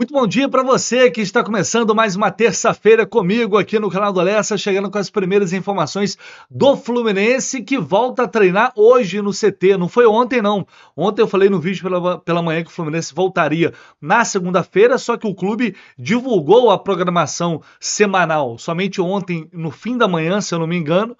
Muito bom dia para você que está começando mais uma terça-feira comigo aqui no canal do Alessa, chegando com as primeiras informações do Fluminense que volta a treinar hoje no CT. Não foi ontem, não. Ontem eu falei no vídeo pela, pela manhã que o Fluminense voltaria na segunda-feira, só que o clube divulgou a programação semanal somente ontem, no fim da manhã, se eu não me engano.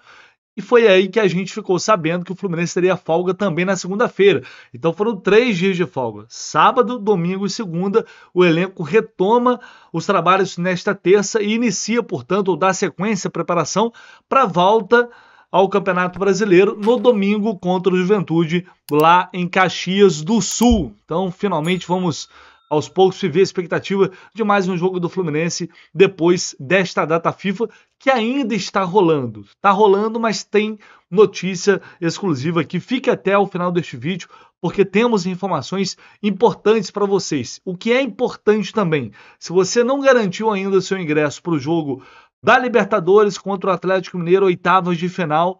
E foi aí que a gente ficou sabendo que o Fluminense teria folga também na segunda-feira. Então foram três dias de folga: sábado, domingo e segunda. O elenco retoma os trabalhos nesta terça e inicia, portanto, ou dá sequência à preparação para a volta ao Campeonato Brasileiro no domingo contra o Juventude lá em Caxias do Sul. Então, finalmente vamos aos poucos se vê a expectativa de mais um jogo do Fluminense depois desta data FIFA que ainda está rolando. Está rolando, mas tem notícia exclusiva aqui. Fique até o final deste vídeo porque temos informações importantes para vocês. O que é importante também, se você não garantiu ainda seu ingresso para o jogo da Libertadores contra o Atlético Mineiro, oitavas de final,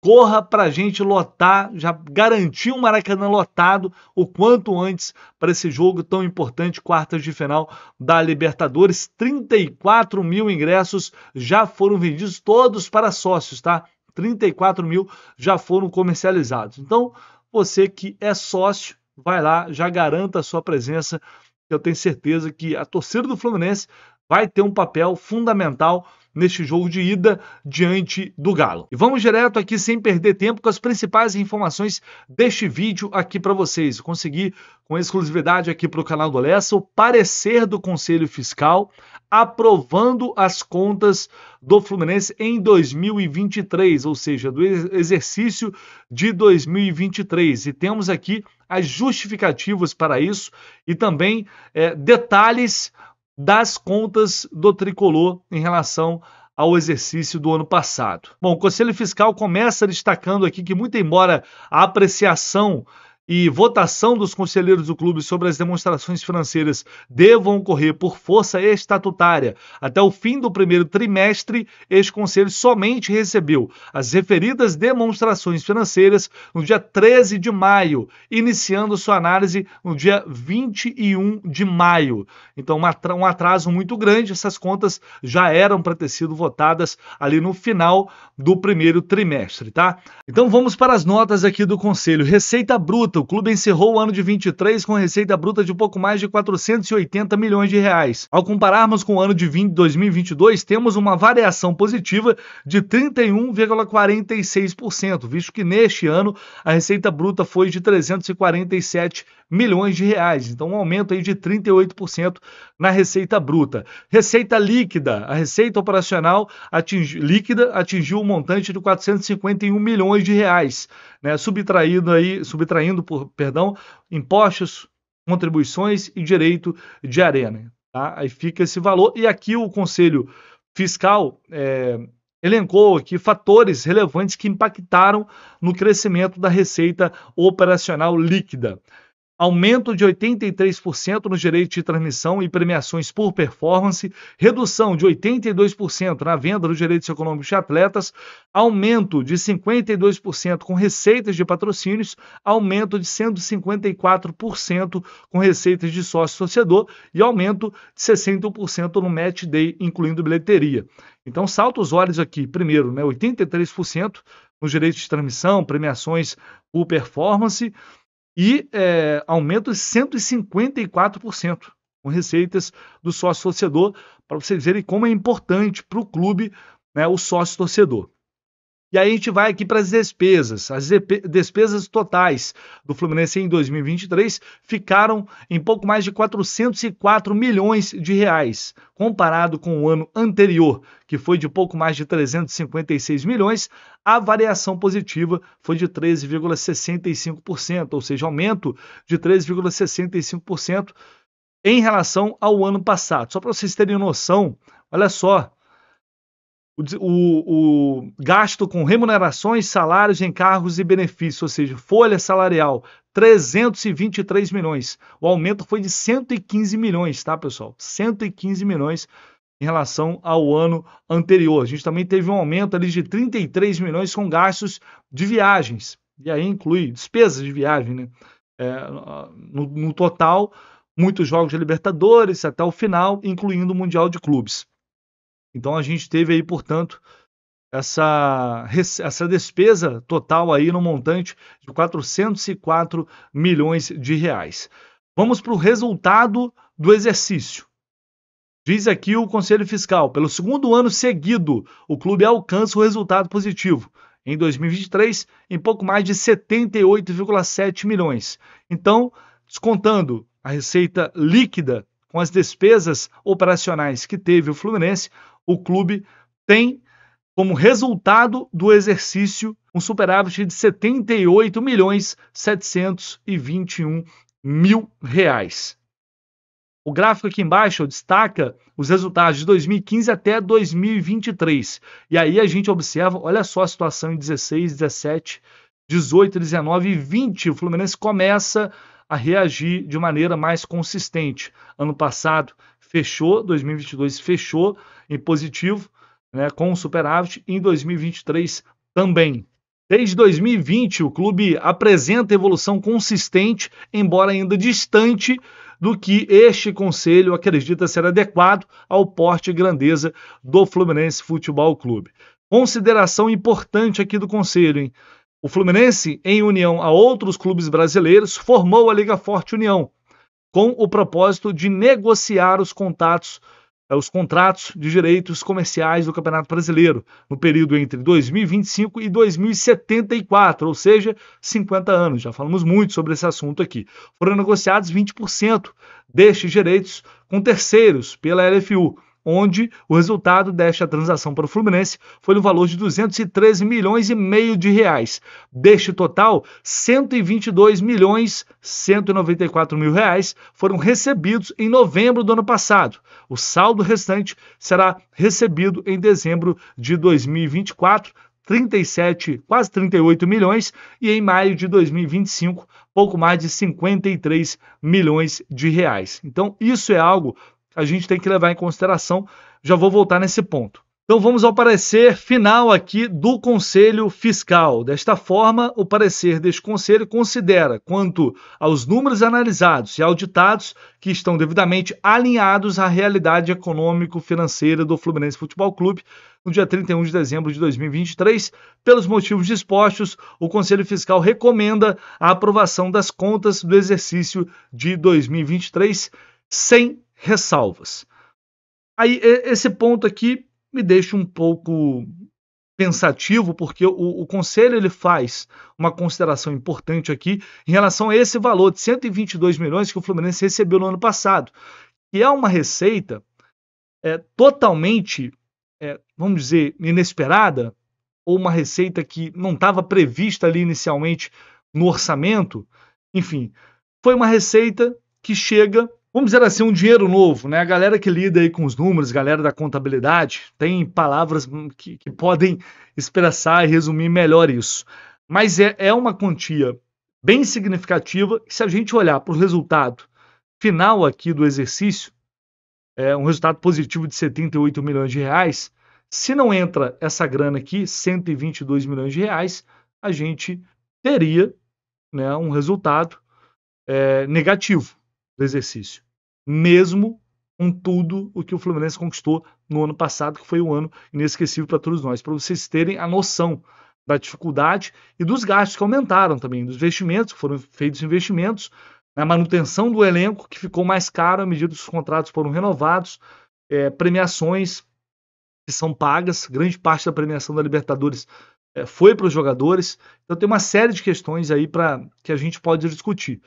corra para a gente lotar, já garantir o um Maracanã lotado o quanto antes para esse jogo tão importante, quartas de final da Libertadores. 34 mil ingressos já foram vendidos, todos para sócios, tá? 34 mil já foram comercializados. Então, você que é sócio, vai lá, já garanta a sua presença. Eu tenho certeza que a torcida do Fluminense vai ter um papel fundamental neste jogo de ida diante do Galo. E vamos direto aqui sem perder tempo com as principais informações deste vídeo aqui para vocês. consegui com exclusividade aqui para o canal do Alessa o parecer do Conselho Fiscal aprovando as contas do Fluminense em 2023, ou seja, do exercício de 2023. E temos aqui as justificativas para isso e também é, detalhes das contas do tricolor em relação ao exercício do ano passado. Bom, o Conselho Fiscal começa destacando aqui que, muito embora a apreciação e votação dos conselheiros do clube sobre as demonstrações financeiras devam ocorrer por força estatutária. Até o fim do primeiro trimestre, este conselho somente recebeu as referidas demonstrações financeiras no dia 13 de maio, iniciando sua análise no dia 21 de maio. Então, um atraso muito grande, essas contas já eram para ter sido votadas ali no final do primeiro trimestre, tá? Então, vamos para as notas aqui do conselho. Receita bruta o clube encerrou o ano de 23 com receita bruta de pouco mais de 480 milhões de reais. Ao compararmos com o ano de 20, 2022, temos uma variação positiva de 31,46%, visto que neste ano a receita bruta foi de 347 milhões de reais, então um aumento aí de 38% na receita bruta. Receita líquida, a receita operacional atingi, líquida atingiu um montante de 451 milhões de reais, né, subtraindo aí, subtraindo por, perdão, impostos, contribuições e direito de arena. Tá? Aí fica esse valor. E aqui o Conselho Fiscal é, elencou aqui fatores relevantes que impactaram no crescimento da receita operacional líquida aumento de 83% nos direitos de transmissão e premiações por performance, redução de 82% na venda dos direitos econômicos de atletas, aumento de 52% com receitas de patrocínios, aumento de 154% com receitas de sócio-torcedor e aumento de 61% no match day, incluindo bilheteria. Então, salta os olhos aqui. Primeiro, né, 83% nos direitos de transmissão, premiações por performance, e é, aumento de 154% com receitas do sócio torcedor, para vocês verem como é importante para o clube né, o sócio torcedor. E aí a gente vai aqui para as despesas. As despesas totais do Fluminense em 2023 ficaram em pouco mais de 404 milhões de reais, comparado com o ano anterior, que foi de pouco mais de 356 milhões. A variação positiva foi de 13,65%, ou seja, aumento de 13,65% em relação ao ano passado. Só para vocês terem noção, olha só, o, o, gasto com remunerações, salários, encargos e benefícios, ou seja, folha salarial, 323 milhões. O aumento foi de 115 milhões, tá, pessoal? 115 milhões em relação ao ano anterior. A gente também teve um aumento ali de 33 milhões com gastos de viagens. E aí inclui despesas de viagem, né? É, no, no total, muitos jogos de Libertadores até o final, incluindo o Mundial de Clubes. Então a gente teve aí, portanto, essa, essa despesa total aí no montante de 404 milhões de reais. Vamos para o resultado do exercício. Diz aqui o Conselho Fiscal, pelo segundo ano seguido, o clube alcança o resultado positivo. Em 2023, em pouco mais de 78,7 milhões. Então, descontando a receita líquida com as despesas operacionais que teve o Fluminense, o clube tem como resultado do exercício um superávit de 78 milhões 721 mil reais. O gráfico aqui embaixo destaca os resultados de 2015 até 2023. E aí a gente observa, olha só a situação em 16, 17, 18, 19 e 20. O Fluminense começa a reagir de maneira mais consistente. Ano passado fechou, 2022 fechou em positivo, né, com superávit, e em 2023 também. Desde 2020, o clube apresenta evolução consistente, embora ainda distante do que este conselho acredita ser adequado ao porte e grandeza do Fluminense Futebol Clube. Consideração importante aqui do conselho, hein? O Fluminense, em união a outros clubes brasileiros, formou a Liga Forte União, com o propósito de negociar os contatos eh, os contratos de direitos comerciais do Campeonato Brasileiro, no período entre 2025 e 2074, ou seja, 50 anos. Já falamos muito sobre esse assunto aqui. Foram negociados 20% destes direitos com terceiros pela LFU onde o resultado desta transação para o Fluminense foi no valor de 213 milhões e meio de reais. Deste total, 122 milhões 194 mil reais foram recebidos em novembro do ano passado. O saldo restante será recebido em dezembro de 2024, 37, quase 38 milhões, e em maio de 2025, pouco mais de 53 milhões de reais. Então, isso é algo a gente tem que levar em consideração. Já vou voltar nesse ponto. Então vamos ao parecer final aqui do Conselho Fiscal. Desta forma, o parecer deste conselho considera, quanto aos números analisados e auditados, que estão devidamente alinhados à realidade econômico-financeira do Fluminense Futebol Clube no dia 31 de dezembro de 2023. Pelos motivos dispostos, o Conselho Fiscal recomenda a aprovação das contas do exercício de 2023 sem ressalvas. Aí esse ponto aqui me deixa um pouco pensativo, porque o, o, conselho ele faz uma consideração importante aqui em relação a esse valor de 122 milhões que o Fluminense recebeu no ano passado, que é uma receita é, totalmente, é, vamos dizer, inesperada, ou uma receita que não estava prevista ali inicialmente no orçamento. Enfim, foi uma receita que chega vamos dizer assim, um dinheiro novo, né? A galera que lida aí com os números, galera da contabilidade, tem palavras hum, que, que podem expressar e resumir melhor isso. Mas é, é uma quantia bem significativa que, se a gente olhar para o resultado final aqui do exercício, é um resultado positivo de 78 milhões de reais. Se não entra essa grana aqui, 122 milhões de reais, a gente teria né, um resultado é, negativo do exercício. Mesmo com tudo o que o Fluminense conquistou no ano passado, que foi um ano inesquecível para todos nós, para vocês terem a noção da dificuldade e dos gastos que aumentaram também, dos investimentos, que foram feitos investimentos, na né, manutenção do elenco, que ficou mais caro à medida que os contratos foram renovados, é, premiações que são pagas, grande parte da premiação da Libertadores é, foi para os jogadores. Então tem uma série de questões aí para que a gente pode discutir.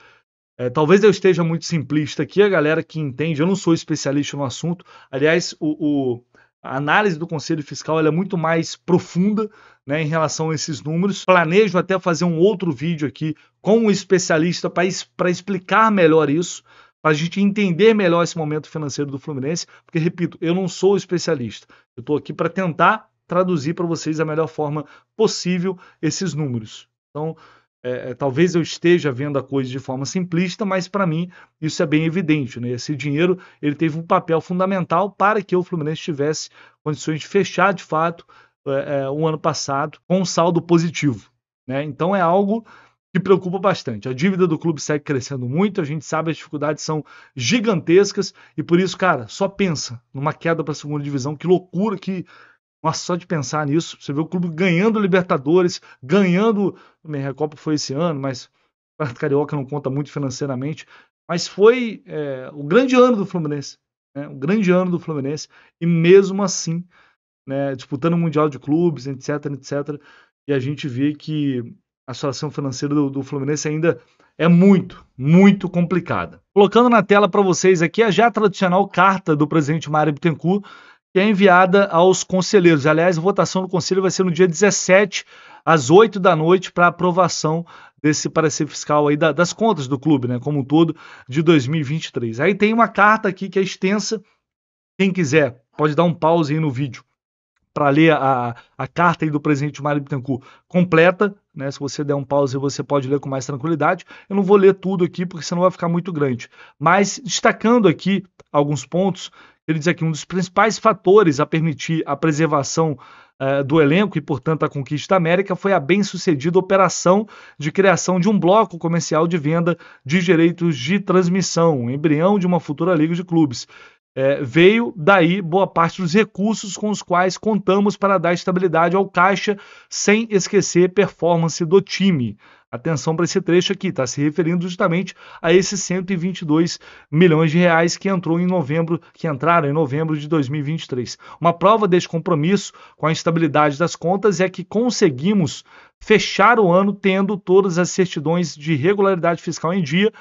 É, talvez eu esteja muito simplista aqui, a galera que entende, eu não sou especialista no assunto. Aliás, o, o a análise do Conselho Fiscal é muito mais profunda né, em relação a esses números. Planejo até fazer um outro vídeo aqui com um especialista para explicar melhor isso, para a gente entender melhor esse momento financeiro do Fluminense, porque, repito, eu não sou especialista. Eu estou aqui para tentar traduzir para vocês da melhor forma possível esses números. Então, é, é, talvez eu esteja vendo a coisa de forma simplista, mas para mim isso é bem evidente. Né? Esse dinheiro ele teve um papel fundamental para que o Fluminense tivesse condições de fechar de fato é, é, o ano passado com um saldo positivo. Né? Então é algo que preocupa bastante. A dívida do clube segue crescendo muito, a gente sabe as dificuldades são gigantescas e por isso, cara, só pensa numa queda para a segunda divisão, que loucura, que nossa, só de pensar nisso, você vê o clube ganhando Libertadores, ganhando. Bem, a foi esse ano, mas o Carioca não conta muito financeiramente. Mas foi é, o grande ano do Fluminense. Né? O grande ano do Fluminense. E mesmo assim, né, disputando o Mundial de Clubes, etc, etc. E a gente vê que a situação financeira do, do Fluminense ainda é muito, muito complicada. Colocando na tela para vocês aqui a já tradicional carta do presidente Mário Bittencourt que é enviada aos conselheiros. Aliás, a votação no conselho vai ser no dia 17, às 8 da noite, para aprovação desse parecer fiscal aí da, das contas do clube, né, como um todo, de 2023. Aí tem uma carta aqui que é extensa. Quem quiser, pode dar um pause aí no vídeo para ler a, a carta aí do presidente Mário Bittencourt completa, né? Se você der um pause, você pode ler com mais tranquilidade. Eu não vou ler tudo aqui, porque senão vai ficar muito grande. Mas destacando aqui alguns pontos ele diz aqui: um dos principais fatores a permitir a preservação uh, do elenco e, portanto, a conquista da América foi a bem-sucedida operação de criação de um bloco comercial de venda de direitos de transmissão, um embrião de uma futura liga de clubes. É, veio daí boa parte dos recursos com os quais contamos para dar estabilidade ao caixa, sem esquecer performance do time. Atenção para esse trecho aqui, está se referindo justamente a esses 122 milhões de reais que entrou em novembro, que entraram em novembro de 2023. Uma prova desse compromisso com a estabilidade das contas é que conseguimos fechar o ano tendo todas as certidões de regularidade fiscal em dia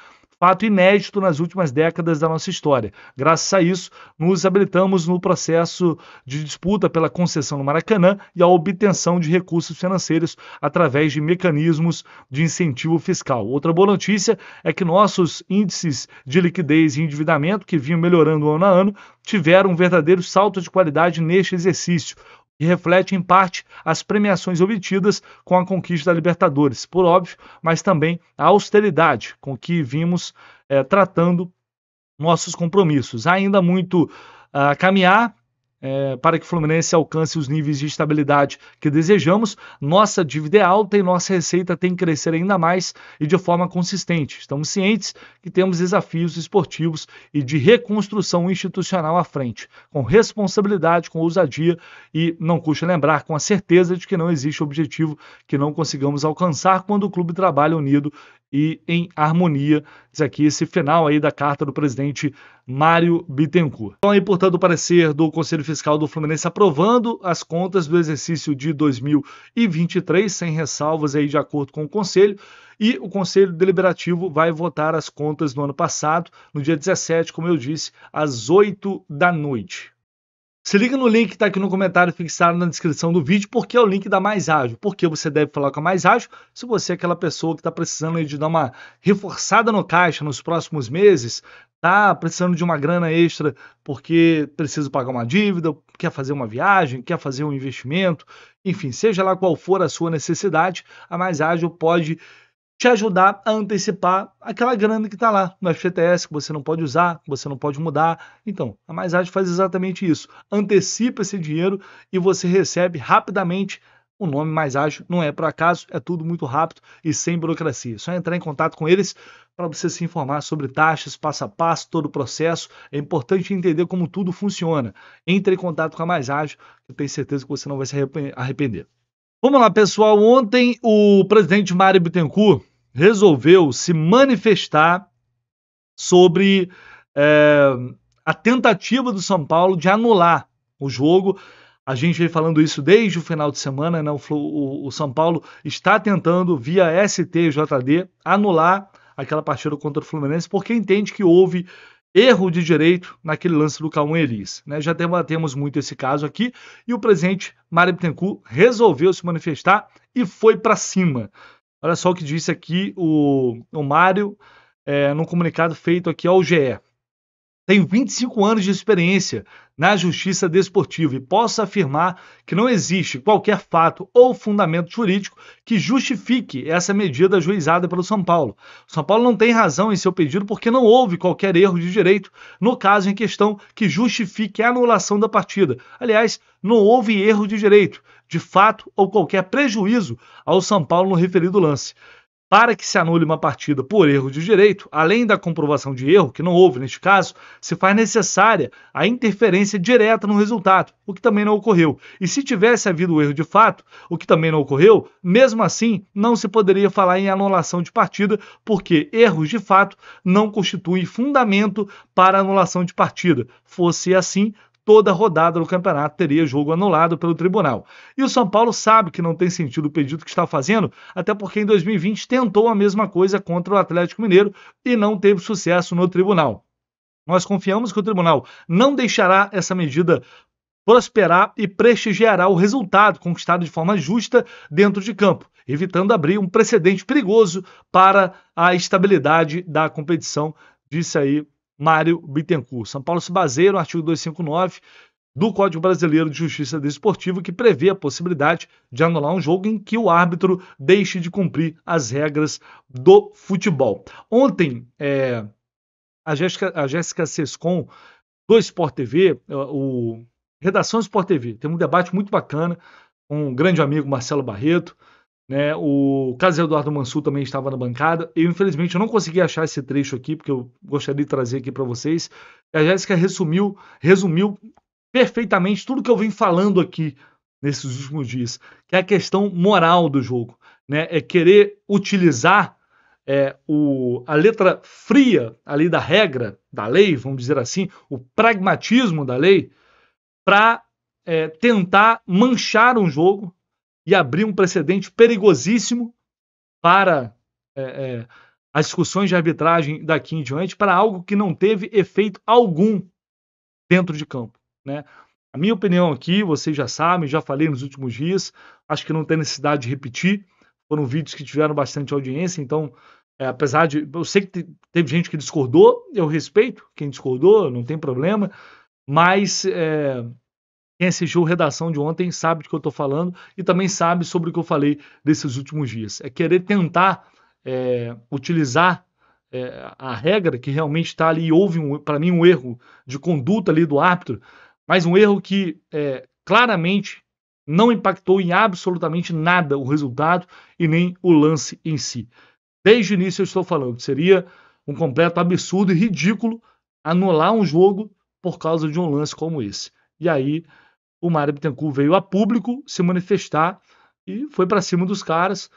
fato inédito nas últimas décadas da nossa história. Graças a isso, nos habilitamos no processo de disputa pela concessão no Maracanã e a obtenção de recursos financeiros através de mecanismos de incentivo fiscal. Outra boa notícia é que nossos índices de liquidez e endividamento, que vinham melhorando ano a ano, tiveram um verdadeiro salto de qualidade neste exercício e reflete em parte as premiações obtidas com a conquista da Libertadores, por óbvio, mas também a austeridade com que vimos é, tratando nossos compromissos. Ainda muito a caminhar, é, para que o Fluminense alcance os níveis de estabilidade que desejamos, nossa dívida é alta e nossa receita tem que crescer ainda mais e de forma consistente. Estamos cientes que temos desafios esportivos e de reconstrução institucional à frente, com responsabilidade, com ousadia e, não custa lembrar, com a certeza de que não existe objetivo que não consigamos alcançar quando o clube trabalha unido e em harmonia. Isso aqui, esse final aí da carta do presidente Mário Bittencourt. Então aí, portanto, o parecer do Conselho Fiscal do Fluminense aprovando as contas do exercício de 2023, sem ressalvas aí de acordo com o Conselho, e o Conselho Deliberativo vai votar as contas do ano passado, no dia 17, como eu disse, às 8 da noite. Se liga no link que está aqui no comentário fixado na descrição do vídeo, porque é o link da Mais Ágil. Porque você deve falar com a Mais Ágil se você é aquela pessoa que está precisando de dar uma reforçada no caixa nos próximos meses, está precisando de uma grana extra porque precisa pagar uma dívida, quer fazer uma viagem, quer fazer um investimento, enfim, seja lá qual for a sua necessidade, a Mais Ágil pode te ajudar a antecipar aquela grana que está lá no FGTS, que você não pode usar, que você não pode mudar. Então, a Mais Ágil faz exatamente isso. Antecipa esse dinheiro e você recebe rapidamente. O nome Mais Ágil não é por acaso, é tudo muito rápido e sem burocracia. É só entrar em contato com eles para você se informar sobre taxas, passo a passo, todo o processo. É importante entender como tudo funciona. Entre em contato com a Mais Ágil, que eu tenho certeza que você não vai se arrepender. Vamos lá, pessoal. Ontem o presidente Mário Bittencourt resolveu se manifestar sobre é, a tentativa do São Paulo de anular o jogo. A gente vem falando isso desde o final de semana, né? o, o, o São Paulo está tentando, via STJD, anular aquela partida contra o Fluminense, porque entende que houve erro de direito naquele lance do Cauã Elis. Né? Já debatemos muito esse caso aqui e o presidente Mário Bittencourt resolveu se manifestar e foi para cima. Olha só o que disse aqui o, o Mário é, num comunicado feito aqui ao GE. Tenho 25 anos de experiência na justiça desportiva e posso afirmar que não existe qualquer fato ou fundamento jurídico que justifique essa medida ajuizada pelo São Paulo. O São Paulo não tem razão em seu pedido porque não houve qualquer erro de direito no caso em questão que justifique a anulação da partida. Aliás, não houve erro de direito de fato ou qualquer prejuízo ao São Paulo no referido lance. Para que se anule uma partida por erro de direito, além da comprovação de erro, que não houve neste caso, se faz necessária a interferência direta no resultado, o que também não ocorreu. E se tivesse havido o erro de fato, o que também não ocorreu, mesmo assim não se poderia falar em anulação de partida, porque erros de fato não constituem fundamento para anulação de partida. Fosse assim, toda rodada do campeonato teria jogo anulado pelo tribunal. E o São Paulo sabe que não tem sentido o pedido que está fazendo, até porque em 2020 tentou a mesma coisa contra o Atlético Mineiro e não teve sucesso no tribunal. Nós confiamos que o tribunal não deixará essa medida prosperar e prestigiará o resultado conquistado de forma justa dentro de campo, evitando abrir um precedente perigoso para a estabilidade da competição, disse aí Mário Bittencourt. São Paulo se baseia no artigo 259 do Código Brasileiro de Justiça Desportiva, que prevê a possibilidade de anular um jogo em que o árbitro deixe de cumprir as regras do futebol. Ontem, é, a, Jéssica, a Jéssica Sescon, do Sport TV, é, o Redação Sport TV, tem um debate muito bacana com um grande amigo Marcelo Barreto, né? O Carlos Eduardo Mansur também estava na bancada. Eu, infelizmente, eu não consegui achar esse trecho aqui, porque eu gostaria de trazer aqui para vocês. A Jéssica resumiu, resumiu perfeitamente tudo que eu vim falando aqui nesses últimos dias, que é a questão moral do jogo. Né? É querer utilizar é, o, a letra fria ali da regra, da lei, vamos dizer assim, o pragmatismo da lei, para é, tentar manchar um jogo, e abrir um precedente perigosíssimo para é, é, as discussões de arbitragem daqui em diante, para algo que não teve efeito algum dentro de campo. Né? A minha opinião aqui, vocês já sabem, já falei nos últimos dias, acho que não tem necessidade de repetir, foram vídeos que tiveram bastante audiência, então, é, apesar de. Eu sei que teve gente que discordou, eu respeito quem discordou, não tem problema, mas é, quem assistiu redação de ontem sabe do que eu estou falando e também sabe sobre o que eu falei desses últimos dias. É querer tentar é, utilizar é, a regra que realmente está ali e houve, um, para mim, um erro de conduta ali do árbitro, mas um erro que é, claramente não impactou em absolutamente nada o resultado e nem o lance em si. Desde o início eu estou falando, que seria um completo absurdo e ridículo anular um jogo por causa de um lance como esse. E aí o Mário Bittencourt veio a público se manifestar e foi para cima dos caras,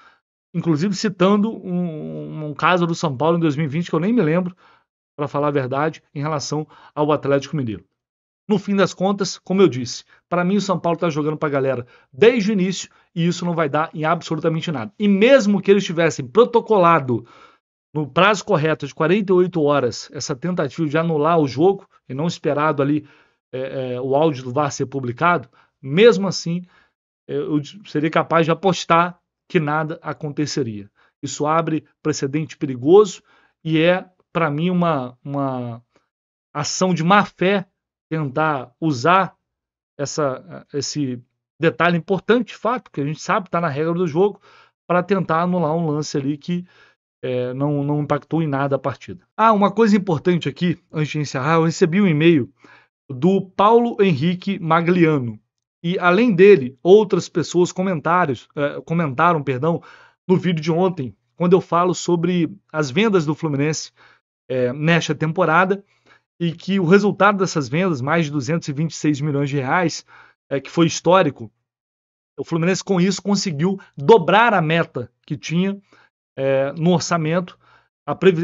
inclusive citando um, um, caso do São Paulo em 2020 que eu nem me lembro, para falar a verdade, em relação ao Atlético Mineiro. No fim das contas, como eu disse, para mim o São Paulo está jogando para a galera desde o início e isso não vai dar em absolutamente nada. E mesmo que eles tivessem protocolado no prazo correto de 48 horas essa tentativa de anular o jogo e não esperado ali é, é, o áudio vá ser publicado, mesmo assim é, eu seria capaz de apostar que nada aconteceria. Isso abre precedente perigoso e é, para mim, uma, uma ação de má fé tentar usar essa, esse detalhe importante, fato, que a gente sabe está na regra do jogo, para tentar anular um lance ali que é, não, não impactou em nada a partida. Ah, uma coisa importante aqui, antes de encerrar, eu recebi um e-mail do Paulo Henrique Magliano. E além dele, outras pessoas comentários, eh, comentaram perdão, no vídeo de ontem, quando eu falo sobre as vendas do Fluminense eh, nesta temporada e que o resultado dessas vendas, mais de 226 milhões de reais, eh, que foi histórico, o Fluminense com isso conseguiu dobrar a meta que tinha eh, no orçamento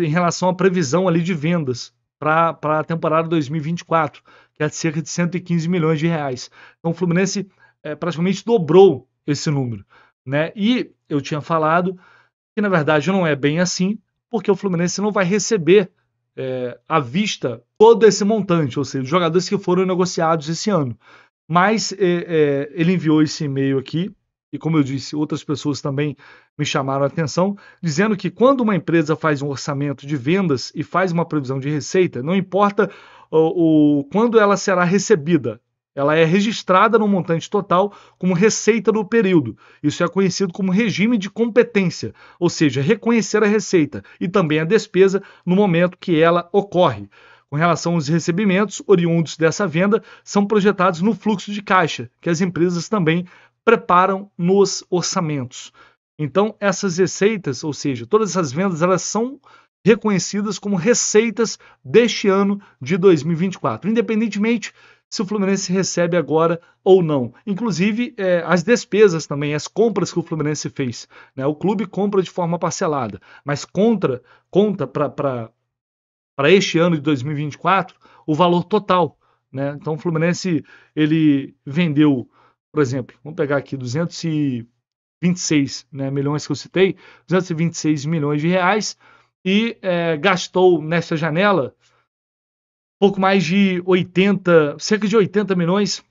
em relação à previsão ali de vendas para a temporada 2024, que é de cerca de 115 milhões de reais. Então o Fluminense é, praticamente dobrou esse número. Né? E eu tinha falado que, na verdade, não é bem assim, porque o Fluminense não vai receber é, à vista todo esse montante, ou seja, os jogadores que foram negociados esse ano. Mas é, ele enviou esse e-mail aqui, e como eu disse, outras pessoas também me chamaram a atenção, dizendo que quando uma empresa faz um orçamento de vendas e faz uma previsão de receita, não importa o, quando ela será recebida. Ela é registrada no montante total como receita do período. Isso é conhecido como regime de competência, ou seja, reconhecer a receita e também a despesa no momento que ela ocorre. Com relação aos recebimentos oriundos dessa venda, são projetados no fluxo de caixa, que as empresas também preparam nos orçamentos. Então, essas receitas, ou seja, todas essas vendas, elas são reconhecidas como receitas deste ano de 2024, independentemente se o Fluminense recebe agora ou não. Inclusive, é, as despesas também, as compras que o Fluminense fez. Né? O clube compra de forma parcelada, mas contra, conta para este ano de 2024 o valor total. Né? Então, o Fluminense ele vendeu, por exemplo, vamos pegar aqui 226 né, milhões que eu citei, 226 milhões de reais e é, gastou nessa janela pouco mais de 80, cerca de 80 milhões.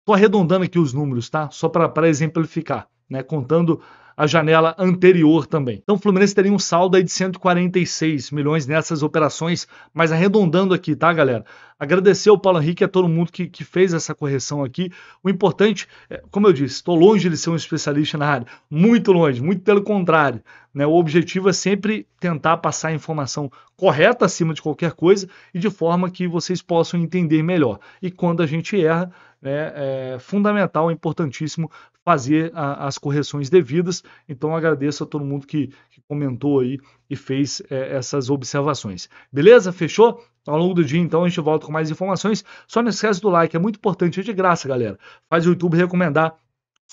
Estou arredondando aqui os números, tá? Só para exemplificar, né? contando a janela anterior também. Então o Fluminense teria um saldo aí de 146 milhões nessas operações, mas arredondando aqui, tá, galera? Agradecer ao Paulo Henrique e a todo mundo que, que fez essa correção aqui. O importante, é, como eu disse, estou longe de ser um especialista na área, muito longe, muito pelo contrário. Né? O objetivo é sempre tentar passar a informação correta acima de qualquer coisa e de forma que vocês possam entender melhor. E quando a gente erra, né, é fundamental, importantíssimo fazer a, as correções devidas. Então agradeço a todo mundo que, que comentou aí e fez é, essas observações. Beleza? Fechou? Então, ao longo do dia, então, a gente volta com mais informações. Só não esquece do like, é muito importante, é de graça, galera. Faz o YouTube recomendar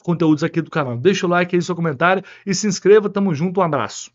conteúdos aqui do canal. Deixa o like aí, seu comentário e se inscreva. Tamo junto, um abraço.